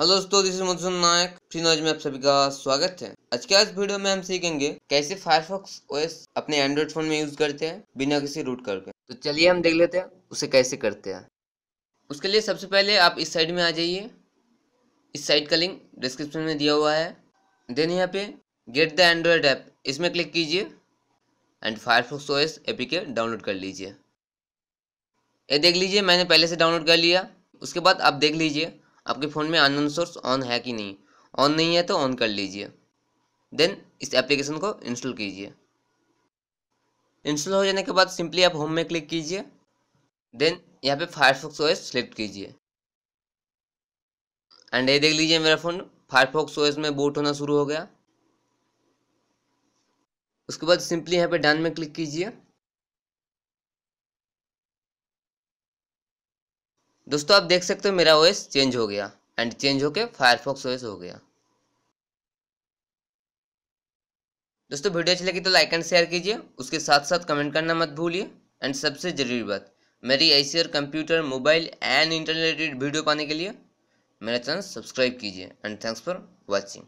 hello हाँ दोस्तों this is Nayak free फ्रीनॉज में आप सभी का स्वागत है आज के आज वीडियो में हम सीखेंगे कैसे फायरफॉक्स ओएस अपने एंड्रॉइड फोन में यूज करते हैं बिना किसी रूट करके तो चलिए हम देख लेते हैं उसे कैसे करते हैं उसके लिए सबसे पहले आप इस साइड में आ जाइए इस साइड का लिंक डिस्क्रिप्शन में दिया हुआ है देन यहाँ पे गेट द एंड्रॉयड ऐप इसमें क्लिक कीजिए and Firefox OS APK download कर लीजिए ये देख लीजिए मैंने पहले से डाउनलोड कर लिया उसके बाद आप देख लीजिए आपके फ़ोन में अननोन सोर्स ऑन है कि नहीं ऑन नहीं है तो ऑन कर लीजिए देन इस एप्लीकेशन को इंस्टॉल कीजिए इंस्टॉल हो जाने के बाद सिंपली आप होम में क्लिक कीजिए देन यहाँ पे फायरफॉक्स ओएस सेलेक्ट कीजिए एंड ये देख लीजिए मेरा फ़ोन फायरफॉक्स ओएस में बूट होना शुरू हो गया उसके बाद सिंपली यहाँ पे डन में क्लिक कीजिए दोस्तों आप देख सकते हो मेरा ओएस चेंज हो गया एंड चेंज होके फायरफॉक्स ओएस हो गया दोस्तों वीडियो अच्छी लगी तो लाइक एंड शेयर कीजिए उसके साथ साथ कमेंट करना मत भूलिए एंड सबसे जरूरी बात मेरी ऐसी और computer mobile and internet video पाने के लिए मेरा चैनल सब्सक्राइब कीजिए एंड थैंक्स फॉर वॉचिंग